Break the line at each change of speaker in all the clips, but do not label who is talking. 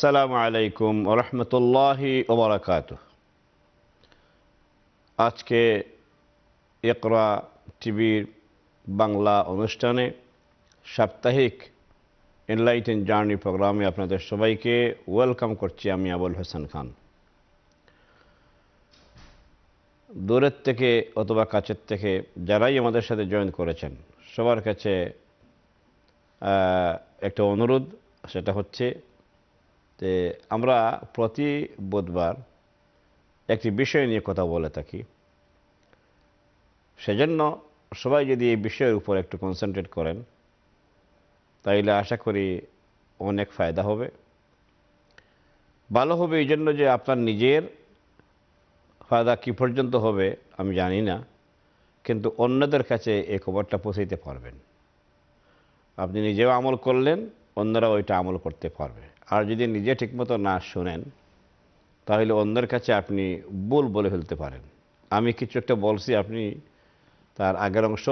আসসালামু আলাইকুম রহমতুল্লাহি ওবরাকাত আজকে একরা টিভির বাংলা অনুষ্ঠানে সাপ্তাহিক এনলাইটেন জার্নি প্রোগ্রামে আপনাদের সবাইকে ওয়েলকাম করছি আমি আবুল হোসেন খান দূরের থেকে অথবা কাছের থেকে যারাই আমাদের সাথে জয়েন করেছেন সবার কাছে একটা অনুরোধ সেটা হচ্ছে তে আমরা প্রতি বুধবার একটি বিষয় নিয়ে কথা বলে থাকি সেজন্য সবাই যদি এই বিষয়ের উপর একটু কনসেন্ট্রেট করেন তাইলে আশা করি অনেক ফায়দা হবে ভালো হবে এই জন্য যে আপনার নিজের ফায়দা কী পর্যন্ত হবে আমি জানি না কিন্তু অন্যদের কাছে এই খবরটা পৌঁছাইতে পারবেন আপনি নিজেও আমল করলেন অন্যরা ওইটা আমল করতে পারবে আর যদি নিজে ঠিকমতো না শোনেন তাহলে অন্যের কাছে আপনি ভুল বলে ফেলতে পারেন আমি কিছু একটা বলছি আপনি তার আগের অংশ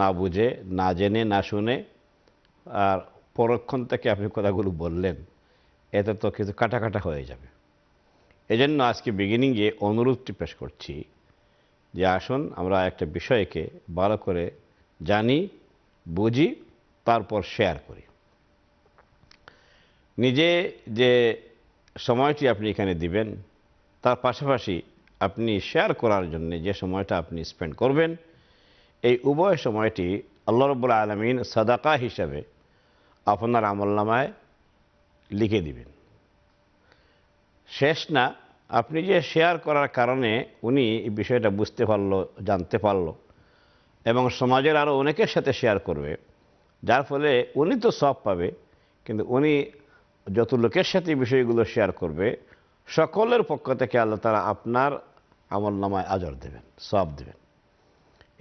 না বুঝে না জেনে না শুনে আর পরক্ষণ থেকে আপনি কথাগুলো বললেন এতে তো কিছু কাটাকাটা হয়ে যাবে এজন্য আজকে বিগিনিংয়ে অনুরোধটি পেশ করছি যে আসুন আমরা একটা বিষয়কে ভালো করে জানি বুঝি তারপর শেয়ার করি নিজে যে সময়টি আপনি এখানে দিবেন তার পাশাপাশি আপনি শেয়ার করার জন্য যে সময়টা আপনি স্পেন্ড করবেন এই উভয় সময়টি আল্লাহ রবুল আলমিন সাদাকা হিসাবে আপনার আমলনামায় লিখে দিবেন শেষ না আপনি যে শেয়ার করার কারণে উনি এই বিষয়টা বুঝতে পারল জানতে পারল এবং সমাজের আরও অনেকের সাথে শেয়ার করবে যার ফলে উনি তো সব পাবে কিন্তু উনি যত লোকের সাথে বিষয়গুলো শেয়ার করবে সকলের পক্ষ থেকে আল্লাহ তারা আপনার আমল নামায় আজর দেবেন সব দেবেন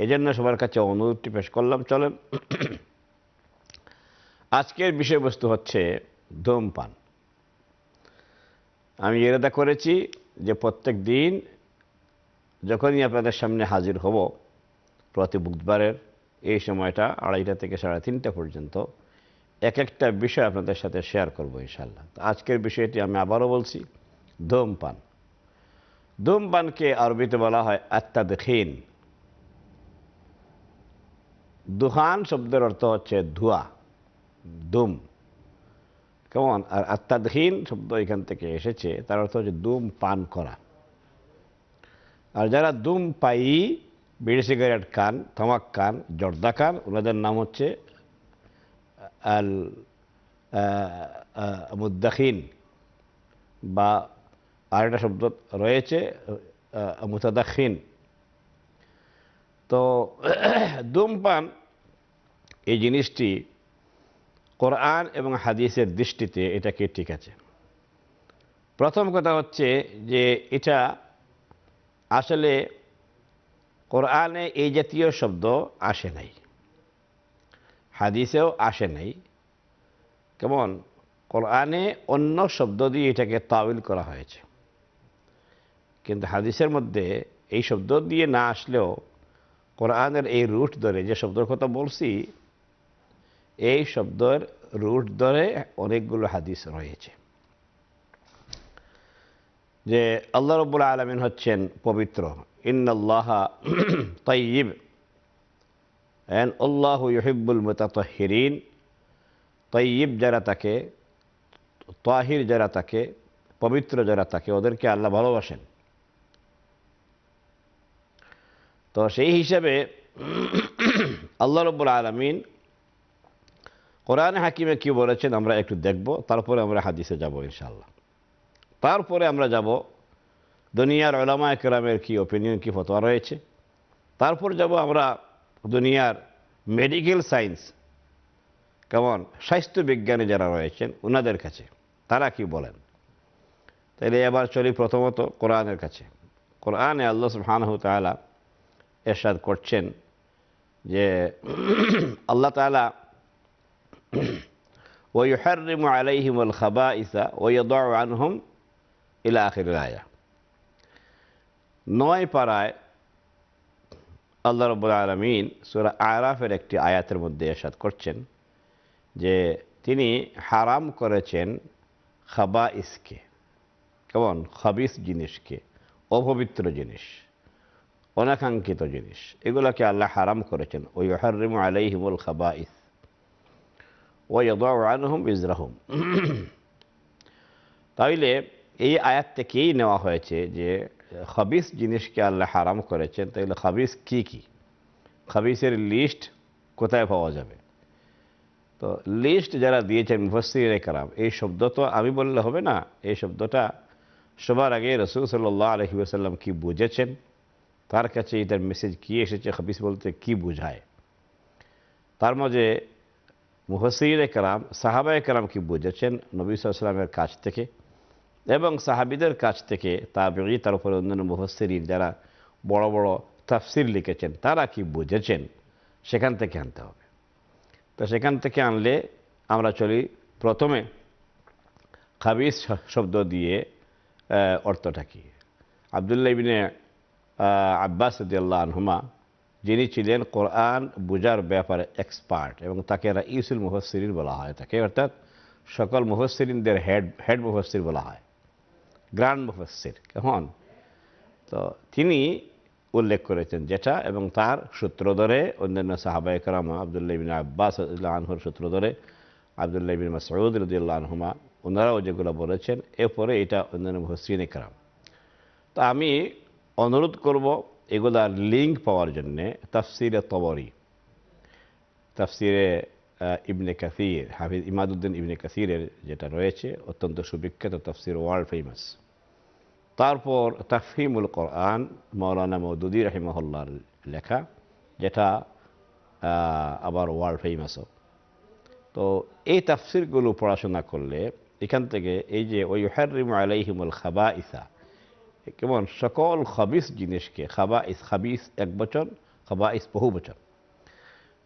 এই জন্য সবার কাছে অনুরোধটি পেশ করলাম চলেন আজকের বিষয়বস্তু হচ্ছে ধূমপান আমি এরাদা করেছি যে প্রত্যেক দিন যখনই আপনাদের সামনে হাজির হব প্রতি বুধবারের এই সময়টা আড়াইটা থেকে সাড়ে তিনটা পর্যন্ত এক একটা বিষয় আপনাদের সাথে শেয়ার করব ইনশাল্লাহ আজকের বিষয়টি আমি আবারও বলছি ধূমপান ধূমপানকে আরবিতে বলা হয় আত্মাদহীন দুহান শব্দের অর্থ হচ্ছে ধোয়া দুম কেমন আর আত্মাদহীন শব্দ এখান থেকে এসেছে তার অর্থ হচ্ছে দুম পান করা আর যারা দুম পাই বিড়ি সিগারেট খান থমাক খান জর্দা খান ওনাদের নাম হচ্ছে মুদ্দাখিন বা আরেকটা শব্দ রয়েছে মুতাদাক্ষিন তো ধূমপান এই জিনিসটি কোরআন এবং হাদিসের দৃষ্টিতে এটাকে ঠিক আছে প্রথম কথা হচ্ছে যে এটা আসলে কোরআনে এই জাতীয় শব্দ আসে নাই হাদিসেও আসে নাই কেমন কোরআনে অন্য শব্দ দিয়ে এটাকে তাওল করা হয়েছে কিন্তু হাদিসের মধ্যে এই শব্দ দিয়ে না আসলেও কোরআনের এই রুট ধরে যে শব্দের কথা বলছি এই শব্দের রুট ধরে অনেকগুলো হাদিস রয়েছে যে আল্লাহ রবুল্লা আলমিন হচ্ছেন পবিত্র ইন্নআল্লাহ তাইব অ্যান্ড আল্লাহ ইহিবুল মোতাতহিরিন তৈব যারা তাকে তাহির যারা তাকে পবিত্র যারা তাকে ওদেরকে আল্লাহ ভালোবাসেন তো সেই হিসাবে আল্লাহ রব্বুল আলমিন কোরআন হাকিমে কি বলেছেন আমরা একটু দেখব তারপরে আমরা হাদিসে যাব ইনশাল্লাহ তারপরে আমরা যাব দুনিয়ার ওলামা একরামের কি ওপিনিয়ন কি ফতোয়া রয়েছে তারপর যাব আমরা দুনিয়ার মেডিকেল সায়েন্স কেমন স্বাস্থ্যবিজ্ঞানী যারা রয়েছেন ওনাদের কাছে তারা কি বলেন তাহলে এবার চলি প্রথমত কোরআনের কাছে কোরআনে আল্লাহ সুবহানাহু তাআলা এরশাদ করছেন যে আল্লাহ তাআলা ويحرم عليهم الخبائث ويضع عنهم إلى آخر الآية নয় পাড়ায় আল্লাহ রব্বুল আলমিন সুরা আরাফের একটি আয়াতের মধ্যে এসাদ করছেন যে তিনি হারাম করেছেন খাবা ইসকে কেমন খাবিস জিনিসকে অপবিত্র জিনিস অনাকাঙ্ক্ষিত জিনিস এগুলোকে আল্লাহ হারাম করেছেন ওই হারিম আলাইহিমুল খাবা ইস আনহম ইজরাহম তাইলে এই আয়াত থেকেই নেওয়া হয়েছে যে খাবিস জিনিসকে আল্লাহ হারাম করেছেন তাহলে খাবিস কি কি খাবিসের লিস্ট কোথায় পাওয়া যাবে তো লিস্ট যারা দিয়েছেন মুফসির কারাম এই শব্দ তো আমি বললে হবে না এই শব্দটা সবার আগে রসুল সাল্লাহ আলহিবাসাল্লাম কি কী বুঝেছেন তার কাছে এটার মেসেজ কী এসেছে খাবিস বলতে কি বোঝায় তার মাঝে মুহসির কালাম সাহাবায় কালাম কি বুঝেছেন নবী সাল্লামের কাছ থেকে এবং সাহাবিদের কাছ থেকে তাবেগি তার উপরে অন্যান্য মুহসির যারা বড় বড় তাফসির লিখেছেন তারা কি বুঝেছেন সেখান থেকে আনতে হবে তো সেখান থেকে আনলে আমরা চলি প্রথমে খাবিস শব্দ দিয়ে অর্থটা কি আবদুল্লা ইবিনে আব্বাস দিয়াল্লাহ আনহুমা যিনি ছিলেন কোরআন বুজার ব্যাপারে এক্সপার্ট এবং তাকে ইউসুল মুহসিরিন বলা হয় তাকে অর্থাৎ সকল মুহসিরিনদের হেড হেড মুহসির বলা হয় গ্রান্ড মুফাসির কেমন তো তিনি উল্লেখ করেছেন যেটা এবং তার সূত্র ধরে অন্যান্য সাহাবা একরামা আবদুল্লাহ বিন আব্বাস আনহুর সূত্র ধরে আবদুল্লাহ বিন মাসউদ রদুল্লাহ আনহুমা ওনারাও যেগুলো বলেছেন এরপরে এটা অন্যান্য মুহসিন একরাম তা আমি অনুরোধ করব এগুলার লিঙ্ক পাওয়ার জন্যে তাফসিরে তবরি তাফসিরে ইবনে কাসির হাফিজ ইমাদুদ্দিন ইবনে কাসিরের যেটা রয়েছে অত্যন্ত সুবিখ্যাত তফসির ওয়ার্ল্ড ফেমাস তারপর তাফিমুল কোরআন মৌলানা মৌদুদি রহিমহল্লার লেখা যেটা আবার ওয়ার্ল্ড ফেমাসও তো এই তাফসিরগুলো পড়াশোনা করলে এখান থেকে এই যে ওই হারিম আলাইহিমুল খাবা ইসা কেমন সকল খাবিস জিনিসকে খাবা ইস খাবিস এক বচন খাবা ইস বহু বচন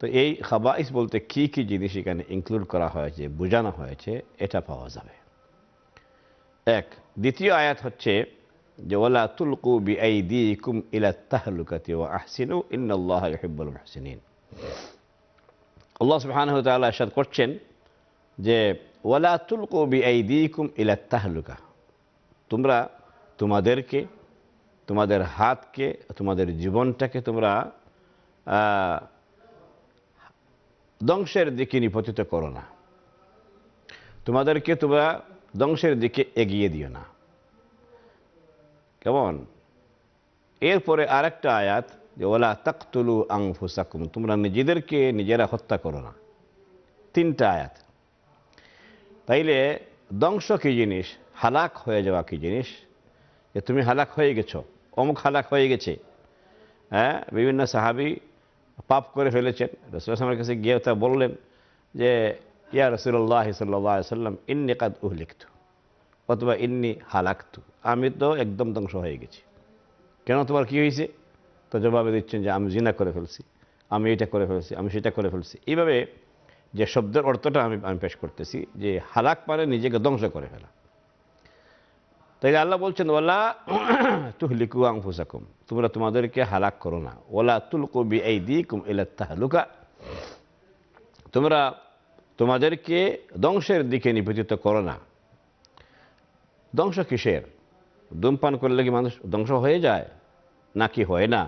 তো এই খাবাইস বলতে কি কি জিনিস এখানে ইনক্লুড করা হয়েছে বোঝানো হয়েছে এটা পাওয়া যাবে এক দ্বিতীয় আয়াত হচ্ছে যে ওলা তুলকু বিম দি ইলা তাহলুকাতি ও আহসিন ইন্নআল্লাহ ইহিবুল আল্লাহ সুহান তাল্লাহ করছেন যে ওলা তুলকু বিম দি ইলা তাহলুকা তোমরা তোমাদেরকে তোমাদের হাতকে তোমাদের জীবনটাকে তোমরা ধ্বংসের দিকে নিপতিত করো না তোমাদেরকে তোমরা ধ্বংসের দিকে এগিয়ে দিও না কেমন এরপরে আরেকটা আয়াত যে ওলা তাকতুলু আং ফুসাকুম তোমরা নিজেদেরকে নিজেরা হত্যা করো না তিনটা আয়াত তাইলে ধ্বংস কী জিনিস হালাক হয়ে যাওয়া কি জিনিস যে তুমি হালাক হয়ে গেছো অমুক হালাক হয়ে গেছে হ্যাঁ বিভিন্ন সাহাবি পাপ করে ফেলেছেন রসুলের কাছে গিয়ে তা বললেন যে ইয়া রসুল্লাহ সাল্লাহ সাল্লাম ইন্নি কাদ উহলিখত অথবা ইন্নি হালাকতু আমি তো একদম ধ্বংস হয়ে গেছি কেন তোমার কি হয়েছে তো জবাবে দিচ্ছেন যে আমি জিনা করে ফেলছি আমি এটা করে ফেলছি আমি সেটা করে ফেলছি এইভাবে যে শব্দের অর্থটা আমি আমি পেশ করতেছি যে হালাক পারে নিজেকে ধ্বংস করে ফেলা তাইলে আল্লাহ বলছেন ওলা তুহলিকু আংফুসাকুম তোমরা তোমাদেরকে হালাক করো না ওলা তুল কবি এই দি কুম এলা তাহলুকা তোমরা তোমাদেরকে ধ্বংসের দিকে নিবেদিত করো না ধ্বংস কিসের ধূমপান করলে কি মানুষ ধ্বংস হয়ে যায় নাকি হয় না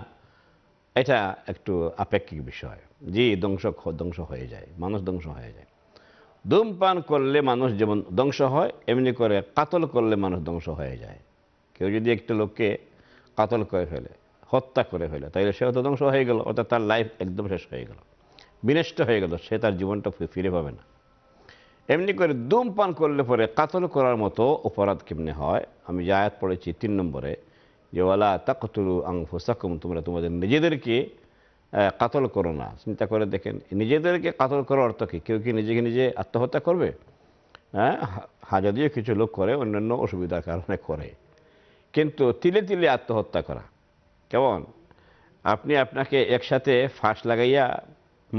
এটা একটু আপেক্ষিক বিষয় জি ধ্বংস ধ্বংস হয়ে যায় মানুষ ধ্বংস হয়ে যায় ধূমপান করলে মানুষ যেমন ধ্বংস হয় এমনি করে কাতল করলে মানুষ ধ্বংস হয়ে যায় কেউ যদি একটা লোককে কাতল করে ফেলে হত্যা করে ফেলে তাহলে সে হয়তো ধ্বংস হয়ে গেল অর্থাৎ তার লাইফ একদম শেষ হয়ে গেল বিনষ্ট হয়ে গেল সে তার জীবনটা ফিরে পাবে না এমনি করে ধূমপান করলে পরে কাতল করার মতো অপরাধ কেমনে হয় আমি জায়াত পড়েছি তিন নম্বরে যে ওলা তাকতুলু আংফুসাকুম তোমরা তোমাদের নিজেদেরকে কাতল করো না চিন্তা করে দেখেন নিজেদেরকে কাতল করার অর্থ কী কেউ কি নিজেকে নিজে আত্মহত্যা করবে হ্যাঁ যদিও কিছু লোক করে অন্যান্য অসুবিধার কারণে করে কিন্তু তিলে তিলে আত্মহত্যা করা কেমন আপনি আপনাকে একসাথে ফাঁস লাগাইয়া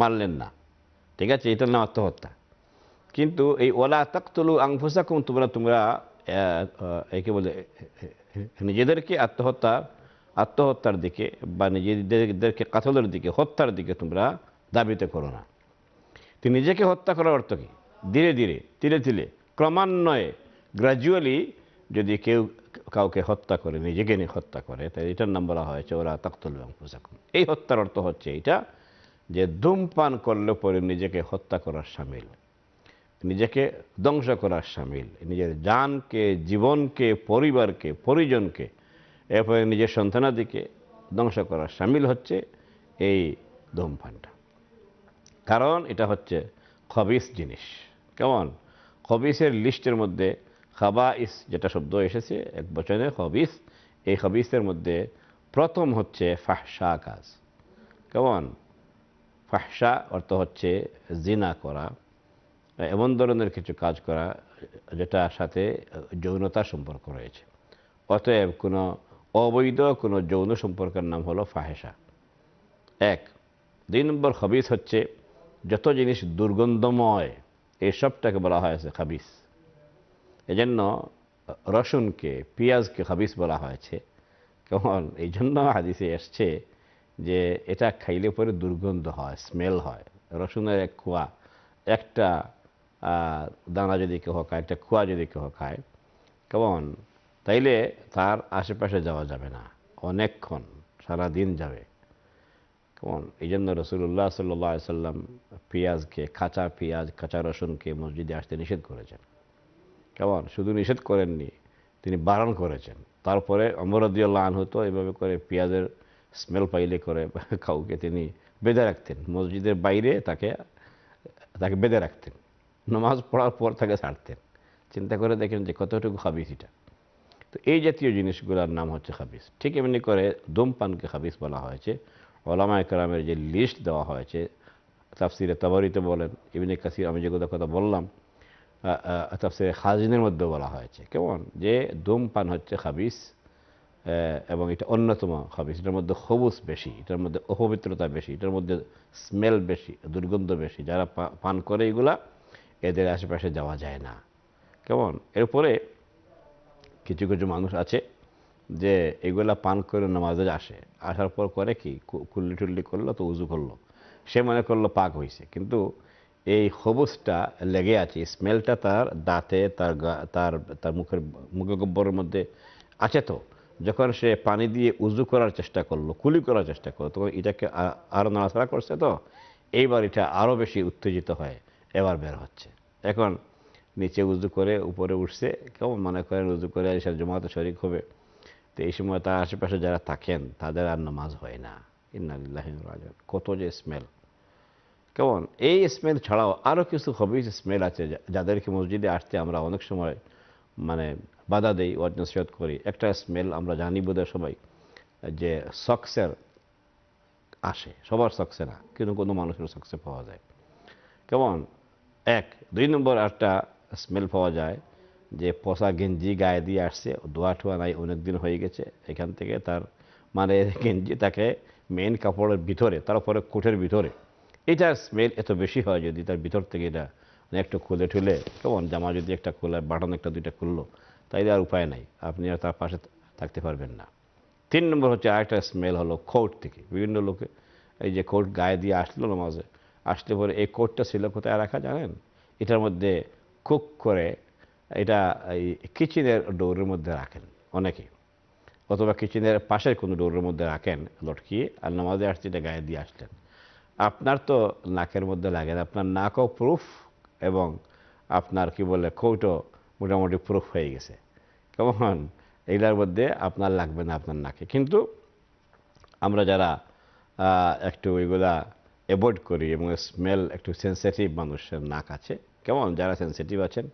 মারলেন না ঠিক আছে এটার নাম আত্মহত্যা কিন্তু এই ওলা তাকতলু আংফুসাকুম তোমরা তোমরা একে বলে নিজেদেরকে আত্মহত্যা আত্মহত্যার দিকে বা নিজেদেরকে কাতলের দিকে হত্যার দিকে তোমরা দাবিতে করো না তিনি নিজেকে হত্যা করার অর্থ কী ধীরে ধীরে ধীরে ধীরে ক্রমান্বয়ে গ্রাজুয়ালি যদি কেউ কাউকে হত্যা করে নিজেকে নিয়ে হত্যা করে তাই এটার নাম বলা হয়েছে ওরা তাক্তল পোশাক এই হত্যার অর্থ হচ্ছে এটা যে ধূমপান করলে পরে নিজেকে হত্যা করার সামিল নিজেকে ধ্বংস করার সামিল নিজের জানকে জীবনকে পরিবারকে পরিজনকে এরপরে নিজের সন্তানাদিকে ধ্বংস করা সামিল হচ্ছে এই ধূমপানটা কারণ এটা হচ্ছে খবিস জিনিস কেমন খবিসের লিস্টের মধ্যে খাবা ইস যেটা শব্দ এসেছে এক বচনে খবিস এই খবিসের মধ্যে প্রথম হচ্ছে ফাহসা কাজ কেমন ফাহসা অর্থ হচ্ছে জিনা করা এমন ধরনের কিছু কাজ করা যেটা সাথে যৌনতার সম্পর্ক রয়েছে অতএব কোনো অবৈধ কোনো যৌন সম্পর্কের নাম হলো ফাহেসা এক দুই নম্বর খাবিস হচ্ছে যত জিনিস দুর্গন্ধময় এসবটাকে বলা হয়েছে খাবিস এজন্য রসুনকে পেঁয়াজকে খাবিস বলা হয়েছে কেমন এই জন্য হাদিসে এসছে যে এটা খাইলে পরে দুর্গন্ধ হয় স্মেল হয় রসুনের এক খোয়া একটা দানা যদি কেউ খায় একটা খোয়া যদি কেউ খায় কেমন তাইলে তার আশেপাশে যাওয়া যাবে না অনেকক্ষণ সারা দিন যাবে কেমন এই জন্য রসুল্লাহ সাল্লাম পেঁয়াজকে কাঁচা পেঁয়াজ কাঁচা রসুনকে মসজিদে আসতে নিষেধ করেছেন কেমন শুধু নিষেধ করেননি তিনি বারণ করেছেন তারপরে অমরদ্দিয়াল্লাহ আন হতো এভাবে করে পেঁয়াজের স্মেল পাইলে করে কাউকে তিনি বেঁধে রাখতেন মসজিদের বাইরে তাকে তাকে বেঁধে রাখতেন নমাজ পড়ার পর তাকে ছাড়তেন চিন্তা করে দেখেন যে কতটুকু হবে সেটা তো এই জাতীয় জিনিসগুলোর নাম হচ্ছে খাবিস ঠিক এমনি করে ধূমপানকে খাবিস বলা হয়েছে ওলামা একরামের যে লিস্ট দেওয়া হয়েছে তাফসিরে তাবারিতে বলেন এমনি কাসির আমি যে কথা বললাম তাফসিরে খাজিনের মধ্যে বলা হয়েছে কেমন যে ধূমপান হচ্ছে খাবিস এবং এটা অন্যতম খাবিস এটার মধ্যে খবুস বেশি এটার মধ্যে অপবিত্রতা বেশি এটার মধ্যে স্মেল বেশি দুর্গন্ধ বেশি যারা পান করে এগুলা এদের আশেপাশে যাওয়া যায় না কেমন এরপরে কিছু কিছু মানুষ আছে যে এগুলা পান করে নামাজে আসে আসার পর করে কি কুল্লি টুল্লি করলো তো উজু করলো সে মনে করলো পাক হয়েছে কিন্তু এই হবুসটা লেগে আছে স্মেলটা তার দাঁতে তার তার তার মুখের মুখে গব্বরের মধ্যে আছে তো যখন সে পানি দিয়ে উজু করার চেষ্টা করলো কুলি করার চেষ্টা করলো তখন এটাকে আরও নাড়াচাড়া করছে তো এইবার এটা আরও বেশি উত্তেজিত হয় এবার বের হচ্ছে এখন নিচে উজু করে উপরে উঠছে কেউ মনে করেন উজু করে এসব জমাতে শরিক হবে তো এই সময় তার আশেপাশে যারা থাকেন তাদের আর নামাজ হয় না ইন্নালিল্লাহিন কত যে স্মেল কেমন এই স্মেল ছাড়াও আরও কিছু হবি স্মেল আছে যাদেরকে মসজিদে আসতে আমরা অনেক সময় মানে বাধা দেই অজনসিয়ত করি একটা স্মেল আমরা জানি বোধহয় সবাই যে সক্সের আসে সবার সক্সে না কিন্তু কোনো মানুষের সক্সে পাওয়া যায় কেমন এক দুই নম্বর একটা স্মেল পাওয়া যায় যে পচা গেঞ্জি গায়ে দিয়ে আসছে ধোয়া ঠোয়া নাই অনেক দিন হয়ে গেছে এখান থেকে তার মানে গেঞ্জি তাকে মেন কাপড়ের ভিতরে তারপরে কোটের ভিতরে এটার স্মেল এত বেশি হয় যদি তার ভিতর থেকে এটা মানে একটু খুলে ঠুলে কেমন জামা যদি একটা খুলে বাটন একটা দুইটা খুললো তাই আর উপায় নাই আপনি আর তার পাশে থাকতে পারবেন না তিন নম্বর হচ্ছে আরেকটা স্মেল হলো কোট থেকে বিভিন্ন লোকে এই যে কোট গায়ে দিয়ে আসলো নামাজে আসলে পরে এই কোটটা ছিল কোথায় রাখা জানেন এটার মধ্যে কুক করে এটা এই কিচেনের ডোরের মধ্যে রাখেন অনেকে অথবা কিচেনের পাশের কোনো ডোরের মধ্যে রাখেন লটকিয়ে আর নামাজে আসছে এটা গায়ে দিয়ে আসলেন আপনার তো নাকের মধ্যে লাগে না আপনার নাকও প্রুফ এবং আপনার কি বলে কৌটো মোটামুটি প্রুফ হয়ে গেছে কেমন এগুলার মধ্যে আপনার লাগবে না আপনার নাকে কিন্তু আমরা যারা একটু ওইগুলা অ্যাভয়েড করি এবং স্মেল একটু সেন্সিটিভ মানুষের নাক আছে কেমন যারা সেন্সিটিভ আছেন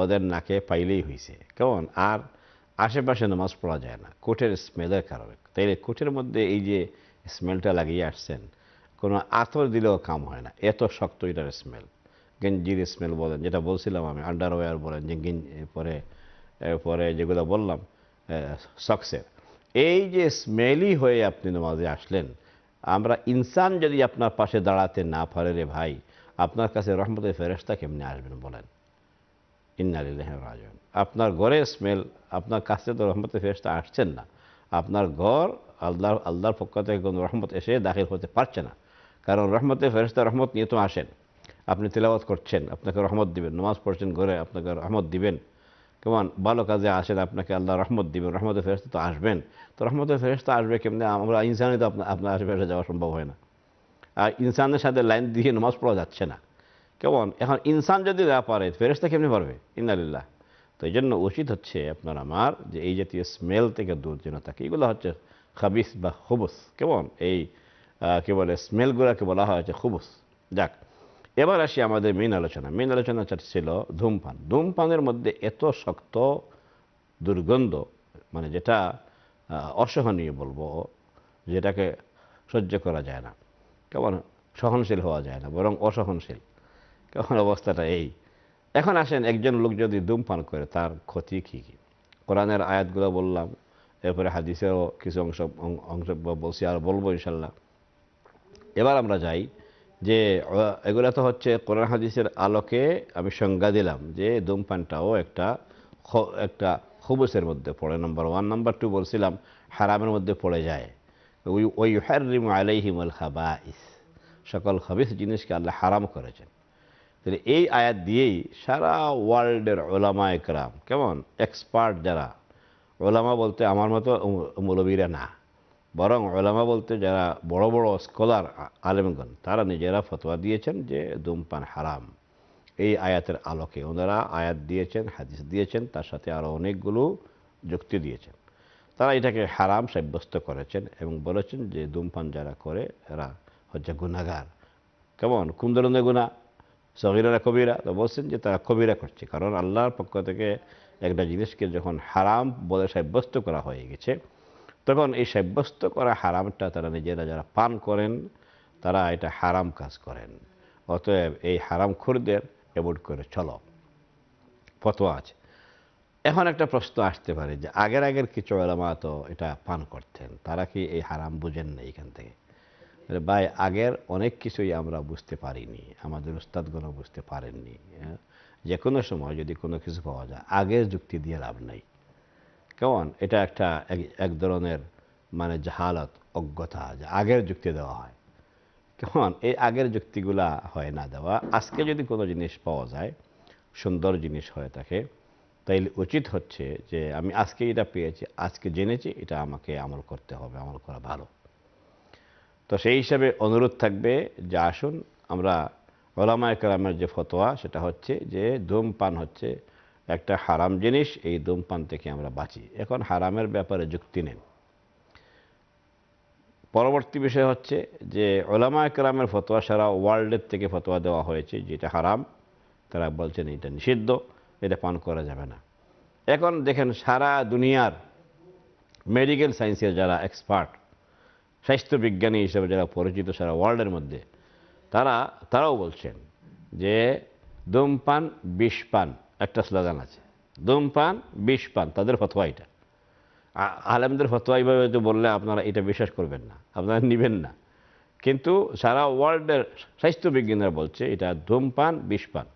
ওদের নাকে পাইলেই হয়েছে কেমন আর আশেপাশে নামাজ পড়া যায় না কোটের স্মেলের কারণে তাইলে কোটের মধ্যে এই যে স্মেলটা লাগিয়ে আসছেন কোনো আতর দিলেও কাম হয় না এত শক্ত এটার স্মেল গেঞ্জির স্মেল বলেন যেটা বলছিলাম আমি আন্ডারওয়্যার বলেন যে পরে পরে যেগুলো বললাম সক্সের এই যে স্মেলই হয়ে আপনি নামাজে আসলেন আমরা ইনসান যদি আপনার পাশে দাঁড়াতে না পারে রে ভাই আপনার কাছে রহমতের ফেরেস্তা কেমনি আসবেন বলেন ইন্নালিল্লাহ রাজন আপনার ঘরের স্মেল আপনার কাছে তো রহমতের ফেরেস্তা আসছেন না আপনার ঘর আল্লাহ আল্লাহর পক্ষ থেকে কোনো রহমত এসে দাখিল হতে পারছে না কারণ রহমতের ফেরেস্তা রহমত নিয়ে তো আসেন আপনি তেলাওয়াত করছেন আপনাকে রহমত দিবেন নামাজ পড়ছেন ঘরে আপনাকে রহমত দিবেন কেমন ভালো কাজে আসেন আপনাকে আল্লাহ রহমত দিবেন রহমতের ফেরস্তা তো আসবেন তো রহমতের ফেরস্তা আসবে কেমনি আমরা ইনসানে তো আপনার আশেপাশে যাওয়া সম্ভব হয় না ইনসানের সাথে লাইন দিয়ে নমাজ পড়া যাচ্ছে না কেমন এখন ইনসান যদি না পারে ফেরেস্তা কেমনি পারবে ইন্নালিল্লাহ তো এই জন্য উচিত হচ্ছে আপনার আমার যে এই জাতীয় স্মেল থেকে দূর যেন থাকে এগুলো হচ্ছে খাবিস বা খুবুস কেমন এই কী বলে স্মেলগুলোকে বলা হয় হচ্ছে খুবুস যাক এবার আসি আমাদের মেন আলোচনা মেন আলোচনা ছিল ধূমপান ধূমপানের মধ্যে এত শক্ত দুর্গন্ধ মানে যেটা অসহনীয় বলবো যেটাকে সহ্য করা যায় না কেমন সহনশীল হওয়া যায় না বরং অসহনশীল কেমন অবস্থাটা এই এখন আসেন একজন লোক যদি ধূমপান করে তার ক্ষতি কী কী কোরআনের আয়াতগুলো বললাম এরপরে হাদিসেরও কিছু অংশ অংশ বলছি আর বলবো ইনশাল্লাহ এবার আমরা যাই যে এগুলো তো হচ্ছে কোরআন হাদিসের আলোকে আমি সংজ্ঞা দিলাম যে ধূমপানটাও একটা একটা খুবুসের মধ্যে পড়ে নাম্বার ওয়ান নাম্বার টু বলছিলাম হারামের মধ্যে পড়ে যায় সকল খবিস জিনিসকে আল্লাহ হারাম করেছেন তাহলে এই আয়াত দিয়েই সারা ওয়ার্ল্ডের ওলামা একরাম কেমন এক্সপার্ট যারা ওলামা বলতে আমার মতো মৌলবীরা না বরং ওলামা বলতে যারা বড় বড় স্কলার আলেমগণ তারা নিজেরা ফতোয়া দিয়েছেন যে ধূমপান হারাম এই আয়াতের আলোকে ওনারা আয়াত দিয়েছেন হাদিস দিয়েছেন তার সাথে আরও অনেকগুলো যুক্তি দিয়েছেন তারা এটাকে হারাম সাব্যস্ত করেছেন এবং বলেছেন যে ধূমপান যারা করে এরা হচ্ছে গুণাগার কেমন কোন ধরনের গুণা সহিরা কবিরা তো বলছেন যে তারা কবিরা করছে কারণ আল্লাহর পক্ষ থেকে একটা জিনিসকে যখন হারাম বলে সাব্যস্ত করা হয়ে গেছে তখন এই সাব্যস্ত করা হারামটা তারা নিজেরা যারা পান করেন তারা এটা হারাম কাজ করেন অতএব এই হারাম খুরদের এবোর্ড করে চলো ফতোয়া আছে এখন একটা প্রশ্ন আসতে পারে যে আগের আগের কিছু ওলামা তো এটা পান করতেন তারা কি এই হারাম বুঝেন না এখান থেকে ভাই আগের অনেক কিছুই আমরা বুঝতে পারিনি আমাদের উস্তাদগুলো বুঝতে পারেননি হ্যাঁ? যে কোনো সময় যদি কোনো কিছু পাওয়া যায় আগের যুক্তি দিয়ে লাভ নেই কেমন এটা একটা এক ধরনের মানে জাহালত অজ্ঞতা যে আগের যুক্তি দেওয়া হয় কেমন এই আগের যুক্তিগুলা হয় না দেওয়া আজকে যদি কোনো জিনিস পাওয়া যায় সুন্দর জিনিস হয়ে থাকে তাই উচিত হচ্ছে যে আমি আজকে এটা পেয়েছি আজকে জেনেছি এটা আমাকে আমল করতে হবে আমল করা ভালো তো সেই হিসাবে অনুরোধ থাকবে যে আসুন আমরা ওলামায় কালামের যে ফতোয়া সেটা হচ্ছে যে ধূমপান হচ্ছে একটা হারাম জিনিস এই ধূমপান থেকে আমরা বাঁচি এখন হারামের ব্যাপারে যুক্তি নেন পরবর্তী বিষয় হচ্ছে যে ওলামা একরামের ফতোয়া সারা ওয়ার্ল্ডের থেকে ফতোয়া দেওয়া হয়েছে যেটা হারাম তারা বলছেন এটা নিষিদ্ধ এটা পান করা যাবে না এখন দেখেন সারা দুনিয়ার মেডিকেল সায়েন্সের যারা এক্সপার্ট স্বাস্থ্যবিজ্ঞানী হিসেবে যারা পরিচিত সারা ওয়ার্ল্ডের মধ্যে তারা তারাও বলছেন যে ধূমপান বিষ পান একটা স্লোগান আছে ধূমপান বিষ পান তাদের ফতোয়া এটা আলেমদের ফতোয়া এইভাবে যদি বললে আপনারা এটা বিশ্বাস করবেন না আপনারা নেবেন না কিন্তু সারা ওয়ার্ল্ডের স্বাস্থ্যবিজ্ঞানীরা বলছে এটা ধূমপান বিষ পান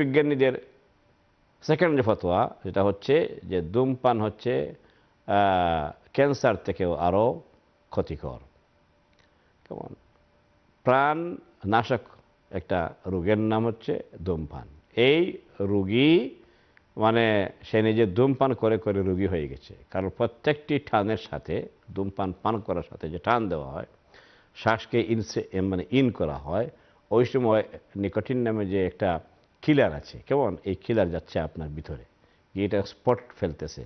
বিজ্ঞানীদের সেকেন্ডারি ফতোয়া যেটা হচ্ছে যে ধূমপান হচ্ছে ক্যান্সার থেকেও আরও ক্ষতিকর কেমন প্রাণ নাশক একটা রোগের নাম হচ্ছে ধূমপান এই রুগী মানে সে নিজে ধূমপান করে করে রুগী হয়ে গেছে কারণ প্রত্যেকটি টানের সাথে ধূমপান পান করার সাথে যে টান দেওয়া হয় শ্বাসকে ইনসে মানে ইন করা হয় ওই সময় নিকোটিন নামে যে একটা কিলার আছে কেমন এই কিলার যাচ্ছে আপনার ভিতরে এটা স্পট ফেলতেছে